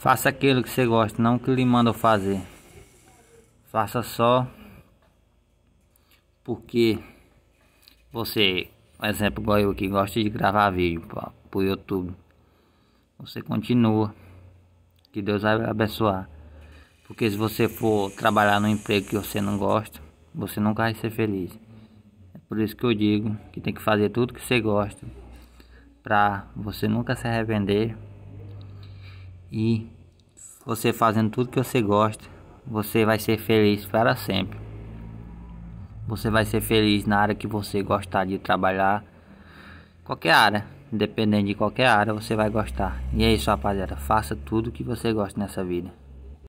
Faça aquilo que você gosta, não que lhe mandam fazer. Faça só porque você, por exemplo, igual eu que gosto de gravar vídeo para o YouTube. Você continua. Que Deus vai abençoar. Porque se você for trabalhar num emprego que você não gosta, você nunca vai ser feliz. É por isso que eu digo que tem que fazer tudo que você gosta para você nunca se arrepender e você fazendo tudo que você gosta, você vai ser feliz para sempre. Você vai ser feliz na área que você gostar de trabalhar. Qualquer área, independente de qualquer área, você vai gostar. E é isso, rapaziada. Faça tudo que você gosta nessa vida.